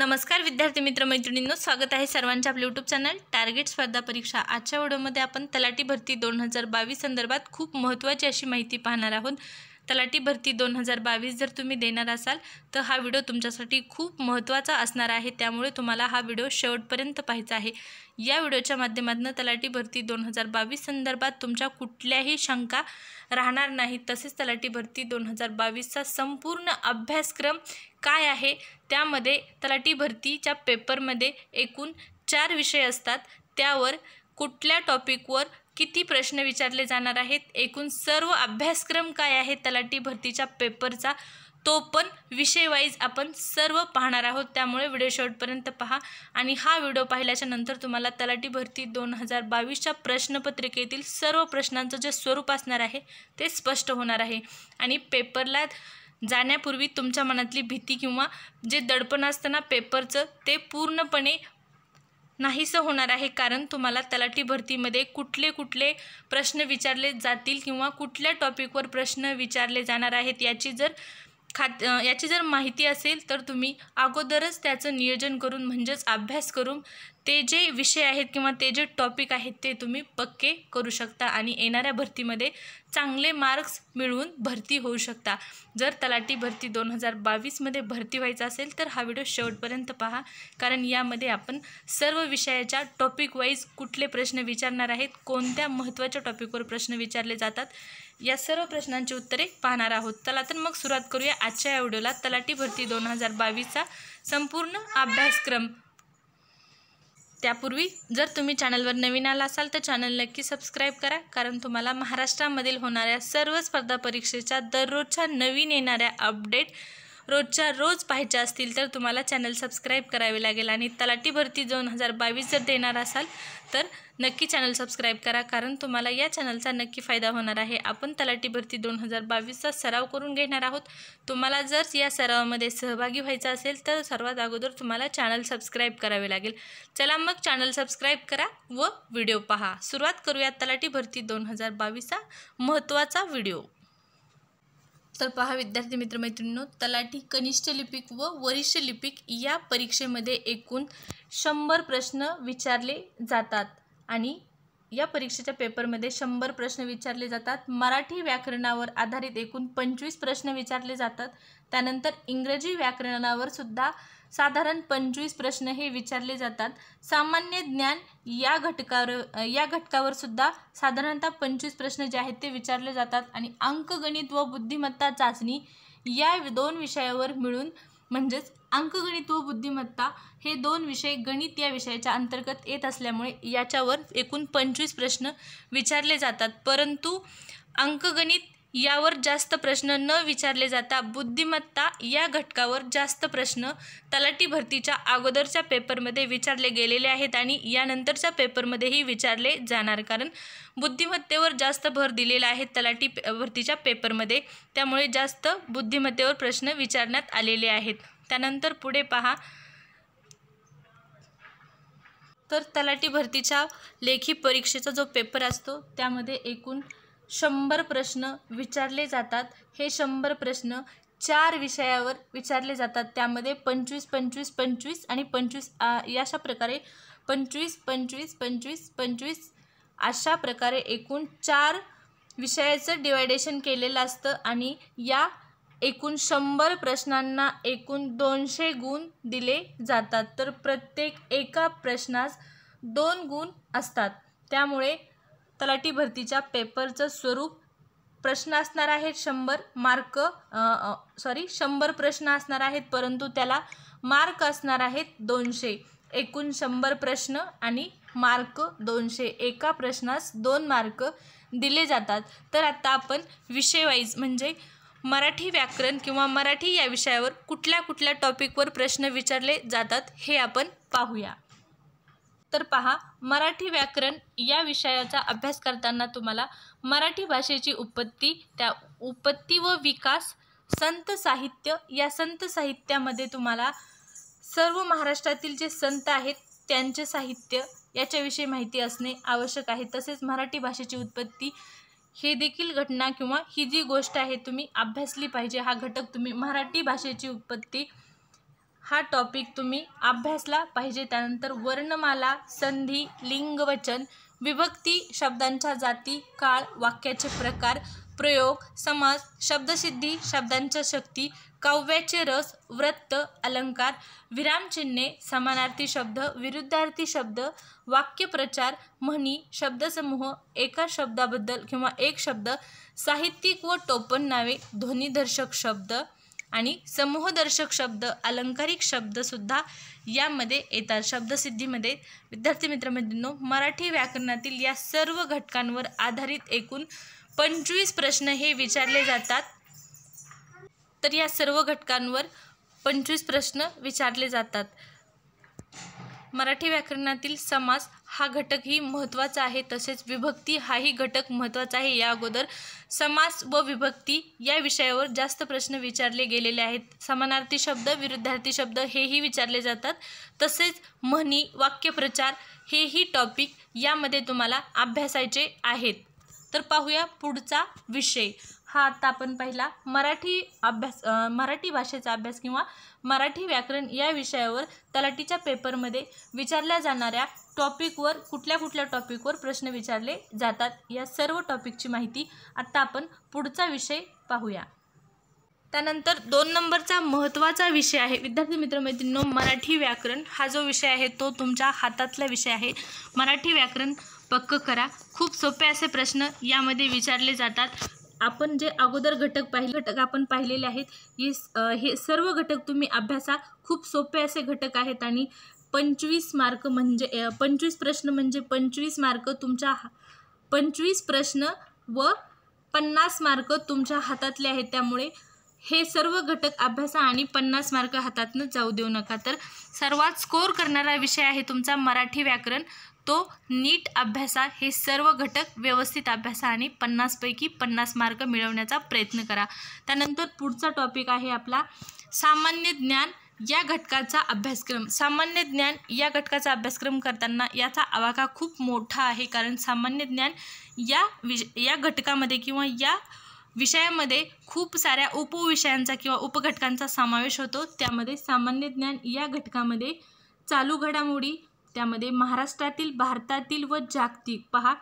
नमस्कार विद्यार्थी मित्र मैत्रिणींनो स्वागत आहे सर्वांच्या आपल्या यूट्यूब चॅनल टार्गेट स्पर्धा परीक्षा आजच्या व्हिडिओमध्ये आपण तलाटी भरती दोन हजार बावीस संदर्भात खूप महत्त्वाची अशी माहिती पाहणार आहोत तलाठी भरती दोन हजार बावीस जर तुम्ही देणार असाल तर हा व्हिडिओ तुमच्यासाठी खूप महत्त्वाचा असणार आहे त्यामुळे तुम्हाला हा व्हिडिओ शेवटपर्यंत पाहायचा आहे या व्हिडिओच्या माध्यमातून तलाठी भरती दोन हजार बावीस संदर्भात तुमच्या कुठल्याही शंका राहणार नाही तसेच तलाठी भरती दोन हजार बावीसचा संपूर्ण अभ्यासक्रम काय आहे त्यामध्ये तलाठी भरतीच्या पेपरमध्ये एकूण चार विषय असतात त्यावर कुठल्या टॉपिकवर किती प्रश्न विचारले जाणार आहेत एकूण सर्व अभ्यासक्रम काय आहे तलाठी भरतीच्या पेपरचा तो पण विषयवाईज आपण सर्व पाहणार आहोत त्यामुळे व्हिडिओ शेवटपर्यंत पहा आणि हा व्हिडिओ पाहिल्याच्या नंतर तुम्हाला तलाठी भरती दोन हजार बावीसच्या प्रश्नपत्रिकेतील सर्व प्रश्नांचं जे स्वरूप असणार आहे ते स्पष्ट होणार आहे आणि पेपरला जाण्यापूर्वी तुमच्या मनातली भीती किंवा जे दडपण असताना पेपरचं ते पूर्णपणे नाहीसं होणार आहे कारण तुम्हाला तलाठी भरतीमध्ये कुठले कुठले प्रश्न विचारले जातील किंवा कुठल्या टॉपिकवर प्रश्न विचारले जाणार आहेत याची जर खात याची जर माहिती असेल तर तुम्ही अगोदरच त्याचं नियोजन करून म्हणजेच अभ्यास करून ते जे विषय आहेत किंवा ते जे टॉपिक आहेत ते तुम्ही पक्के करू शकता आणि येणाऱ्या भरतीमध्ये चांगले मार्क्स मिळवून भरती होऊ शकता जर तलाठी भरती दोन हजार बावीसमध्ये भरती व्हायचं असेल तर हा व्हिडिओ शेवटपर्यंत पहा कारण यामध्ये आपण सर्व विषयाच्या टॉपिक वाईज कुठले प्रश्न विचारणार आहेत कोणत्या महत्त्वाच्या टॉपिकवर प्रश्न विचारले जातात या सर्व प्रश्नांची उत्तरे पाहणार आहोत चला तर मग सुरुवात करूया आजच्या या व्हिडिओला तलाठी भरती दोन हजार बावीसचा संपूर्ण अभ्यासक्रम त्यापूर्वी जर तुम्ही चॅनलवर नवीन आला असाल तर चॅनल नक्की सबस्क्राईब करा कारण तुम्हाला महाराष्ट्रामधील होणाऱ्या सर्व स्पर्धा परीक्षेच्या दररोजच्या नवीन येणाऱ्या अपडेट रोजच्या रोज पाहायच्या असतील तर तुम्हाला चॅनल सबस्क्राईब करावे लागेल आणि तलाठी भरती दोन हजार बावीस जर देणार असाल तर नक्की चॅनल सबस्क्राईब करा कारण तुम्हाला या चॅनलचा नक्की फायदा होणार आहे आपण तलाठी भरती दोन हजार बावीसचा सराव करून घेणार आहोत तुम्हाला जर या सरावामध्ये सहभागी व्हायचा असेल तर सर्वात अगोदर तुम्हाला चॅनल सबस्क्राईब करावे लागेल चला मग चॅनल सबस्क्राईब करा व व्हिडिओ पहा सुरुवात करूया तलाठी भरती दोन हजार बावीसचा महत्त्वाचा व्हिडिओ तर पहा विद्यार्थी मैत्रिणींनो तलाठी कनिष्ठ लिपिक व वरिष्ठ लिपिक या परीक्षेमध्ये एकूण शंभर प्रश्न विचारले जातात आणि या परीक्षेच्या पेपरमध्ये शंभर प्रश्न विचारले जातात मराठी व्याकरणावर आधारित एकूण पंचवीस प्रश्न विचारले जातात त्यानंतर इंग्रजी व्याकरणावर सुद्धा साधारण पंचवीस प्रश्न हे विचारले जातात सामान्य ज्ञान या घटकावर या घटकावर सुद्धा साधारणतः पंचवीस प्रश्न जे आहेत ते विचारले जातात आणि अंकगणित व बुद्धिमत्ता चाचणी या दोन विषयावर मिळून म्हणजेच अंकगणित व बुद्धिमत्ता हे दोन विषय गणित या विषयाच्या अंतर्गत येत असल्यामुळे याच्यावर एकूण पंचवीस प्रश्न विचारले जातात परंतु अंकगणित यावर जास्त प्रश्न न विचारले जाता बुद्धिमत्ता या घटकावर जास्त प्रश्न तलाठी भरतीच्या अगोदरच्या पेपरमध्ये विचारले गेलेले आहेत आणि यानंतरच्या पेपरमध्येही विचारले जाणार कारण बुद्धिमत्तेवर जास्त भर दिलेला आहे तलाठी पे भरतीच्या पेपरमध्ये त्यामुळे जास्त बुद्धिमत्तेवर प्रश्न विचारण्यात आलेले आहेत त्यानंतर पुढे पहा तर तलाठी भरतीच्या लेखी परीक्षेचा जो पेपर असतो त्यामध्ये एकूण शंभर प्रश्न विचारले जातात हे शंभर प्रश्न चार विषयावर विचारले जातात त्यामध्ये पंचवीस पंचवीस पंचवीस आणि पंचवीस अशा प्रकारे पंचवीस पंचवीस पंचवीस पंचवीस अशा प्रकारे एकूण चार विषयाचं डिवायडेशन केलेलं असतं आणि या एकूण शंभर प्रश्नांना एकूण दोनशे गुण दिले जातात तर प्रत्येक एका प्रश्नास दोन गुण असतात त्यामुळे तलाठी भरतीच्या पेपरचं स्वरूप प्रश्न असणार आहेत शंभर मार्क सॉरी शंभर प्रश्न असणार आहेत परंतु त्याला मार्क असणार आहेत दोनशे एकूण शंभर प्रश्न आणि मार्क दोनशे एका प्रश्नास दोन मार्क दिले जातात तर आता आपण विषयवाईज म्हणजे मराठी व्याकरण किंवा मराठी या विषयावर कुठल्या कुठल्या टॉपिकवर प्रश्न विचारले जातात हे आपण पाहूया तर पहा मराठी व्याकरण या विषयाचा अभ्यास करताना तुम्हाला मराठी भाषेची उत्पत्ती त्या उत्पत्ती व विकास संत साहित्य या संत साहित्यामध्ये तुम्हाला सर्व महाराष्ट्रातील जे संत आहेत त्यांचे साहित्य याच्याविषयी माहिती असणे आवश्यक आहे तसेच मराठी भाषेची उत्पत्ती हे देखील घटना किंवा ही जी गोष्ट आहे तुम्ही अभ्यासली पाहिजे हा घटक तुम्ही मराठी भाषेची उत्पत्ती हा टॉपिक तुम्ही अभ्यासला पाहिजे त्यानंतर वर्णमाला संधी लिंगवचन विभक्ती शब्दांच्या जाती काळ वाक्याचे प्रकार प्रयोग समाज शब्दसिद्धी शब्दांच्या शक्ती काव्याचे रस व्रत्त अलंकार विरामचिन्हे समानार्थी शब्द विरुद्धार्थी शब्द वाक्यप्रचार म्हणी शब्दसमूह एका शब्दाबद्दल किंवा एक शब्द साहित्यिक व टोपण नावे ध्वनिदर्शक शब्द आणि समूहदर्शक शब्द अलंकारिक शब्दसुद्धा यामध्ये येतात शब्दसिद्धीमध्ये विद्यार्थी मित्रमैत्रिणींनो मराठी व्याकरणातील या सर्व घटकांवर आधारित एकूण पंचवीस प्रश्न हे विचारले जातात तर या सर्व घटकांवर पंचवीस प्रश्न विचारले जातात मराठी व्याकरणातील समास हा घटकही महत्त्वाचा आहे तसेच विभक्ती हाही घटक महत्त्वाचा आहे या अगोदर समास व विभक्ती या विषयावर जास्त प्रश्न विचारले गेलेले आहेत समानार्थी शब्द विरुद्धार्थी शब्द हेही विचारले जातात तसेच म्हणी वाक्यप्रचार हेही टॉपिक यामध्ये तुम्हाला अभ्यासायचे आहेत तर पाहूया पुढचा विषय हा आत्ता आपण पहिला मराठी अभ्यास मराठी भाषेचा अभ्यास किंवा मराठी व्याकरण या विषयावर तलाठीच्या पेपरमध्ये विचारल्या जाणाऱ्या टॉपिकवर कुठल्या कुठल्या टॉपिकवर प्रश्न विचारले जातात या सर्व टॉपिकची माहिती आत्ता आपण पुढचा विषय पाहूया त्यानंतर दोन नंबरचा महत्त्वाचा विषय आहे विद्यार्थी मित्रमैत्रिणी मराठी व्याकरण हा जो विषय आहे तो तुमच्या हातातला विषय आहे मराठी व्याकरण पक्क करा खूप सोपे असे प्रश्न यामध्ये विचारले जातात आपण जे अगोदर घटक पाहिले घटक आपण पाहिलेले आहेत हे हे सर्व घटक तुम्ही अभ्यासा खूप सोपे असे घटक आहेत आणि पंचवीस मार्क म्हणजे पंचवीस प्रश्न म्हणजे पंचवीस मार्क तुमच्या पंचवीस प्रश्न व पन्नास मार्क तुमच्या हातातले आहेत त्यामुळे हे सर्व घटक अभ्यासा आणि पन्नास मार्क हातातनं जाऊ देऊ नका तर सर्वात स्कोर करणारा विषय आहे तुमचा मराठी व्याकरण तो नीट अभ्यासा हे सर्व घटक व्यवस्थित अभ्यासा आणि पन्नासपैकी पन्नास मार्क मिळवण्याचा प्रयत्न करा त्यानंतर पुढचा टॉपिक आहे आपला सामान्य ज्ञान या घटकाचा अभ्यासक्रम सामान्य ज्ञान या घटकाचा अभ्यासक्रम करताना याचा आवाका खूप मोठा आहे कारण सामान्य ज्ञान या विष या घटकामध्ये किंवा या विषयामध्ये खूप साऱ्या उपविषयांचा किंवा उपघटकांचा समावेश होतो त्यामध्ये सामान्य ज्ञान या घटकामध्ये चालू घडामोडी त्यामध्ये महाराष्ट्रातील भारतातील व जागतिक पहा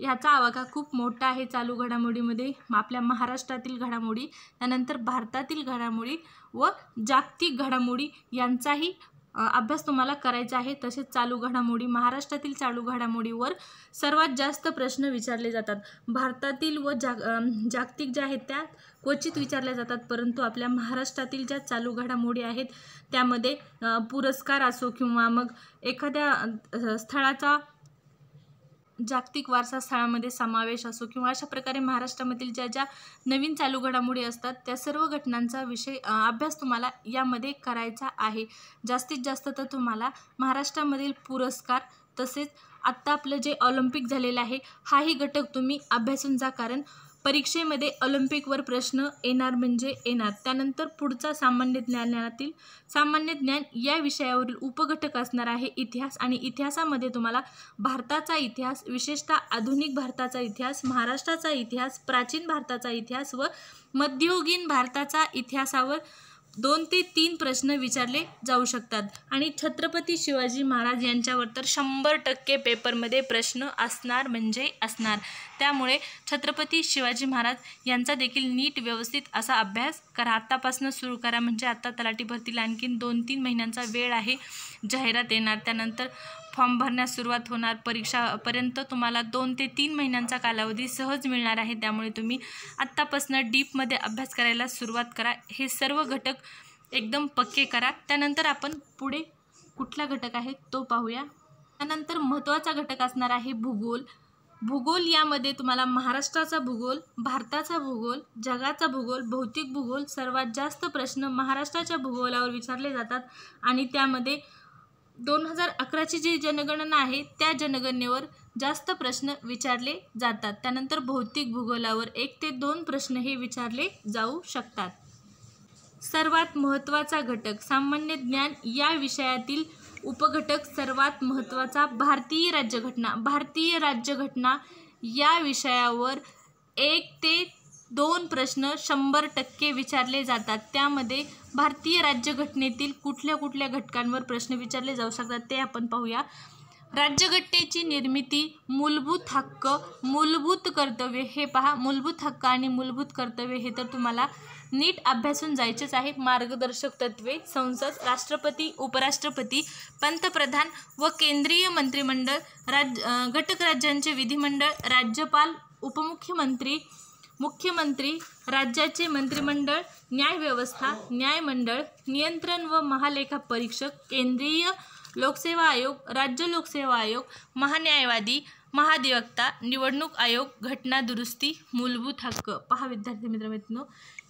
याचा आवाका खूप मोठा आहे चालू घडामोडीमध्ये आपल्या महाराष्ट्रातील घडामोडी त्यानंतर भारतातील घडामोडी व जागतिक घडामोडी यांचाही अभ्यास तुम्हाला करायचा आहे तसेच चालू घडामोडी महाराष्ट्रातील चालू घडामोडीवर सर्वात जास्त प्रश्न विचारले जातात भारतातील व जाग जागतिक ज्या आहेत त्या क्वचित विचारल्या जातात परंतु आपल्या महाराष्ट्रातील ज्या चालू घडामोडी आहेत त्यामध्ये पुरस्कार असो किंवा मग एखाद्या स्थळाचा जागतिक वारसा स्थळामध्ये समावेश असो किंवा अशा प्रकारे महाराष्ट्रामधील ज्या ज्या नवीन चालू घडामोडी असतात त्या सर्व घटनांचा विषय अभ्यास तुम्हाला यामध्ये करायचा आहे जास्तीत जास्त तर तुम्हाला महाराष्ट्रामधील पुरस्कार तसेच आत्ता आपलं जे ऑलिम्पिक झालेलं आहे हाही घटक तुम्ही अभ्यासून जा कारण परीक्षेमध्ये ऑलिम्पिकवर प्रश्न येणार म्हणजे येणार त्यानंतर पुढचा सामान्य ज्ञानातील सामान्य ज्ञान या विषयावरील उपघटक असणार आहे इतिहास आणि इतिहासामध्ये तुम्हाला भारताचा इतिहास विशेषतः आधुनिक भारताचा इतिहास महाराष्ट्राचा इतिहास प्राचीन भारताचा इतिहास व मध्ययुगीन भारताचा इतिहासावर दोन ते तीन प्रश्न विचारले जाऊ शकतात आणि छत्रपती शिवाजी महाराज यांच्यावर तर शंभर टक्के पेपरमध्ये प्रश्न असणार म्हणजे असणार त्यामुळे छत्रपती शिवाजी महाराज यांचा देखील नीट व्यवस्थित असा अभ्यास करा आत्तापासून सुरू करा म्हणजे आत्ता तलाठी भरतील आणखीन दोन तीन महिन्यांचा वेळ आहे जाहिरात येणार त्यानंतर फॉर्म भरण्यास सुरुवात होणार परीक्षापर्यंत तुम्हाला दोन ते तीन महिन्यांचा कालावधी सहज मिळणार आहे त्यामुळे तुम्ही आत्तापासून डीपमध्ये अभ्यास करायला सुरुवात करा हे सर्व घटक एकदम पक्के करा त्यानंतर आपण पुढे कुठला घटक आहे तो पाहूया त्यानंतर महत्त्वाचा घटक असणार आहे भूगोल भूगोल यामध्ये तुम्हाला महाराष्ट्राचा भूगोल भारताचा भूगोल जगाचा भूगोल भौतिक भूगोल सर्वात जास्त प्रश्न महाराष्ट्राच्या भूगोलावर विचारले जातात आणि त्यामध्ये दोन हजार अकराची जी जनगणना आहे त्या जनगणनेवर जास्त प्रश्न विचारले जातात त्यानंतर भौतिक भूगोलावर एक ते दोन प्रश्न हे विचारले जाऊ शकतात सर्वात महत्त्वाचा घटक सामान्य ज्ञान या विषयातील उपघटक सर्वात महत्त्वाचा भारतीय राज्यघटना भारतीय राज्यघटना या विषयावर एक ते दोन प्रश्न शंभर टक्के विचारले जातात त्यामध्ये भारतीय राज्यघटनेतील कुठल्या कुठल्या घटकांवर प्रश्न विचारले जाऊ शकतात ते आपण पाहूया राज्यघटनेची निर्मिती मूलभूत हक्क मूलभूत कर्तव्य हे पहा मूलभूत हक्क आणि मूलभूत कर्तव्य हे तर तुम्हाला नीट अभ्यासून जायचेच आहेत मार्गदर्शक तत्वे संसद राष्ट्रपती उपराष्ट्रपती पंतप्रधान व केंद्रीय मंत्रिमंडळ राज घटक राज्यांचे विधिमंडळ राज्यपाल उपमुख्यमंत्री मुख्यमंत्री राज्याचे मंत्रिमंडळ न्यायव्यवस्था न्यायमंडळ नियंत्रण व महालेखा परीक्षक केंद्रीय लोकसेवा आयोग राज्य लोकसेवा आयोग महान्यायवादी महाधिवक्ता निवडणूक आयोग घटना दुरुस्ती मूलभूत हक्क पहा विद्यार्थी मित्रांनो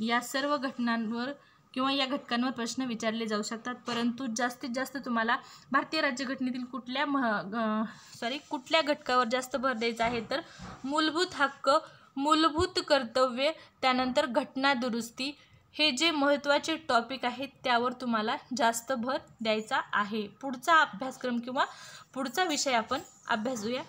या सर्व घटनांवर किंवा या घटकांवर प्रश्न विचारले जाऊ शकतात परंतु जास्तीत जास्त तुम्हाला भारतीय राज्यघटनेतील कुठल्या मह सॉरी कुठल्या घटकावर जास्त भर द्यायचा आहे तर मूलभूत हक्क मूलभूत कर्तव्य त्यानंतर घटना दुरुस्ती हे जे महत्त्वाचे टॉपिक आहेत त्यावर तुम्हाला जास्त भर द्यायचा आहे पुढचा अभ्यासक्रम किंवा पुढचा विषय आपण अभ्यासूया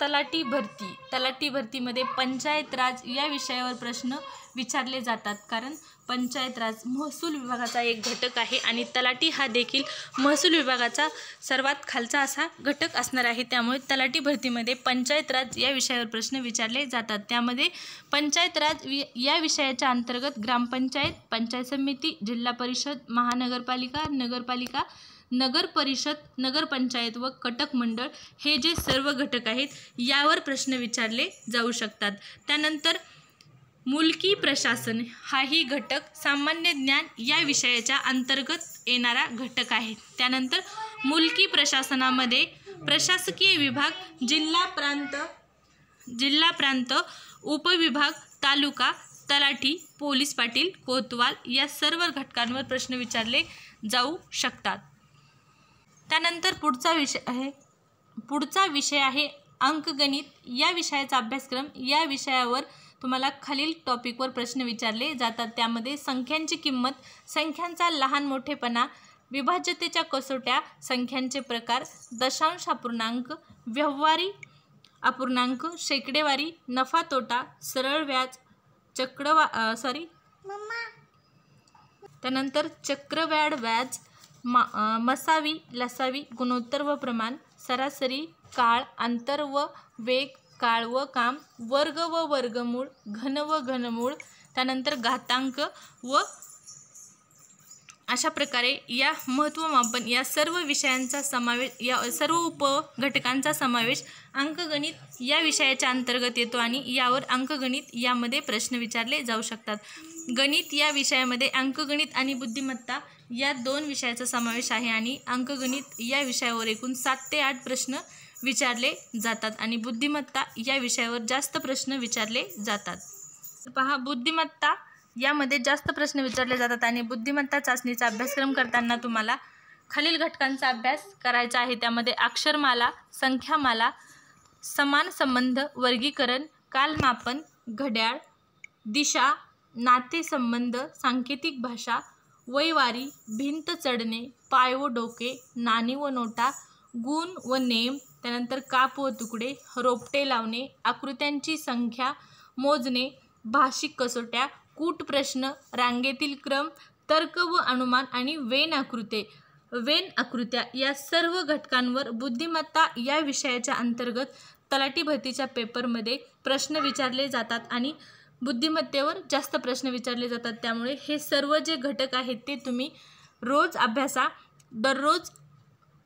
तलाटी भरती तलाटी भरतीमध्ये पंचायत राज या विषयावर प्रश्न विचारले जातात कारण पंचायत राज महसूल विभागाचा एक घटक आहे आणि तलाटी हा देखील महसूल विभागाचा सर्वात खालचा असा घटक असणार आहे त्यामुळे तलाटी भरतीमध्ये पंचायत राज या विषयावर प्रश्न विचारले जातात त्यामध्ये पंचायत राज या विषयाच्या अंतर्गत ग्रामपंचायत पंचायत समिती जिल्हा परिषद महानगरपालिका नगरपालिका नगर परिषद नगरपंचायत व कटक मंडळ हे जे सर्व घटक आहेत यावर प्रश्न विचारले जाऊ शकतात त्यानंतर मुलकी प्रशासन हाही घटक सामान्य ज्ञान या विषयाच्या अंतर्गत येणारा घटक आहे त्यानंतर मुलकी प्रशासनामध्ये प्रशासकीय विभाग जिल्हा प्रांत जिल्हा प्रांत उपविभाग तालुका तलाठी पोलीस पाटील कोतवाल या सर्व घटकांवर प्रश्न विचारले जाऊ शकतात त्यानंतर पुढचा विषय आहे पुढचा विषय आहे अंकगणित या विषयाचा अभ्यासक्रम या विषयावर तुम्हाला खालील टॉपिकवर प्रश्न विचारले जातात त्यामध्ये संख्यांची किंमत संख्यांचा लहान मोठेपणा विभाज्यतेच्या कसोट्या संख्यांचे प्रकार दशांश अपूर्णांक व्यवहारी अपूर्णांक शेकडेवारी नफा तोटा सरळ व्याज चक्रवा सॉरी त्यानंतर चक्रव्याड व्याज मा मसावी लसावी गुणोत्तर व प्रमाण सरासरी काळ अंतर व वेग काळ व काम वर्ग व वर्गमूळ घन व घनमूळ त्यानंतर घातांक व अशा प्रकारे या महत्त्वमापन या सर्व विषयांचा समावेश या सर्व उपघटकांचा समावेश अंकगणित या विषयाच्या अंतर्गत येतो आणि यावर अंकगणित यामध्ये प्रश्न विचारले जाऊ शकतात गणित या विषयामध्ये अंकगणित आणि बुद्धिमत्ता या दोन विषयाचा समावेश आहे आणि अंकगणित या विषयावर एकूण सात ते आठ प्रश्न विचारले जातात आणि बुद्धिमत्ता या विषयावर जास्त प्रश्न विचारले जातात पहा बुद्धिमत्ता यामध्ये जास्त प्रश्न विचारले जातात आणि बुद्धिमत्ता चाचणीचा अभ्यासक्रम करताना तुम्हाला खालील घटकांचा अभ्यास करायचा आहे त्यामध्ये अक्षरमाला संख्यामाला समान संबंध वर्गीकरण कालमापन घड्याळ दिशा नातेसंबंध सांकेतिक भाषा वैवारी भिंत चढणे पाय व डोके नाणी व नोटा गुण व नेम त्यानंतर काप व तुकडे रोपटे लावणे आकृत्यांची संख्या मोजणे भाषिक कसोट्या कूट प्रश्न रांगेतील क्रम तर्क व अनुमान आणि वेन आकृते वेन आकृत्या या सर्व घटकांवर बुद्धिमत्ता या विषयाच्या अंतर्गत तलाठी भरतीच्या पेपरमध्ये प्रश्न विचारले जातात आणि बुद्धिमत्तेवर जास्त प्रश्न विचारले जातात त्यामुळे हे सर्व जे घटक आहेत ते तुम्ही रोज अभ्यासा दररोज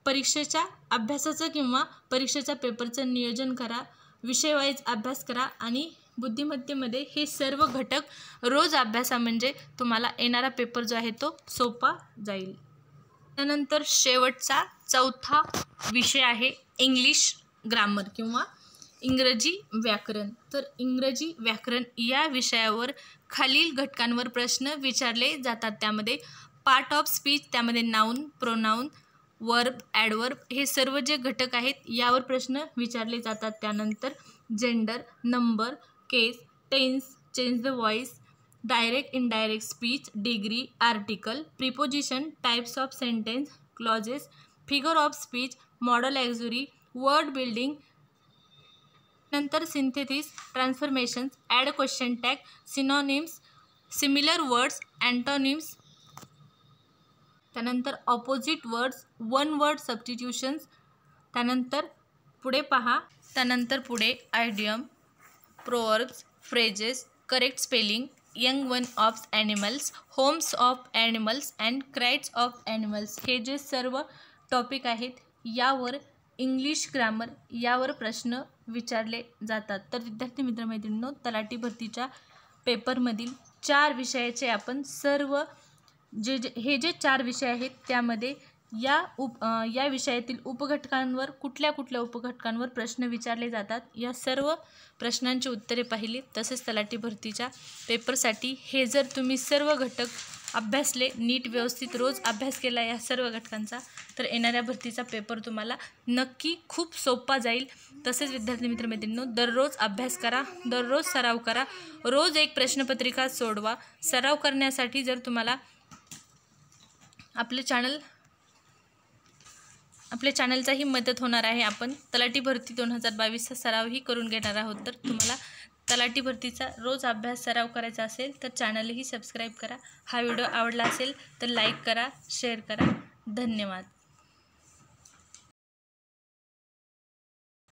परीक्षेच्या अभ्यासाचं किंवा परीक्षेच्या पेपरचं नियोजन करा विषयवाईज अभ्यास करा आणि बुद्धिमत्तेमध्ये हे सर्व घटक रोज अभ्यासा म्हणजे तुम्हाला येणारा पेपर जो आहे तो सोपा जाईल त्यानंतर शेवटचा चौथा विषय आहे इंग्लिश ग्रामर किंवा इंग्रजी व्याकरण तर इंग्रजी व्याकरण या विषयावर खालील घटकांवर प्रश्न विचारले जातात त्यामध्ये पार्ट ऑफ स्पीच त्यामध्ये नाऊन प्रोनाऊन वर्ब ॲडवर्ब हे सर्व जे घटक आहेत यावर प्रश्न विचारले जातात त्यानंतर gender number case tense change the voice direct indirect speech degree article preposition types of sentence clauses figure of speech modal auxiliary word building नंतर synthesis transformations add question tag synonyms similar words antonyms त्यानंतर opposite words one word substitutions त्यानंतर पुढे पहा त्यानंतर पुढे idiom proverbs phrases correct spelling young one of animals homes of animals and cries of animals हे जे सर्व टॉपिक आहेत यावर इंग्लिश ग्रामर यावर प्रश्न विचारले जातात तर विद्यार्थी मित्रमैत्रिणींनो तलाठी भरतीच्या पेपरमधील चार विषयाचे आपण सर्व जे जे हे जे चार विषय आहेत त्यामध्ये या उप या विषयातील उपघटकांवर कुठल्या कुठल्या उपघटकांवर प्रश्न विचारले जातात या सर्व प्रश्नांची उत्तरे पाहिली तसेच तलाठी भरतीच्या पेपरसाठी हे जर तुम्ही सर्व घटक अभ्यासले नीट व्यवस्थित रोज अभ्यास केला या सर्व घटकांचा तर येणाऱ्या भरतीचा पेपर तुम्हाला नक्की खूप सोपा जाईल तसेच विद्यार्थी मित्र मैत्रिणींनो दररोज अभ्यास करा दररोज सराव करा रोज एक प्रश्नपत्रिका सोडवा सराव करण्यासाठी जर तुम्हाला आपले चॅनल आपल्या चॅनलचाही मदत होणार आहे आपण तलाठी भरती दोन हजार बावीसचा सरावही करून घेणार आहोत तर तुम्हाला तलाठी भरतीचा रोज अभ्यास सराव करायचा असेल तर चॅनलही सबस्क्राईब करा हा व्हिडिओ आवडला असेल तर लाईक करा शेअर करा धन्यवाद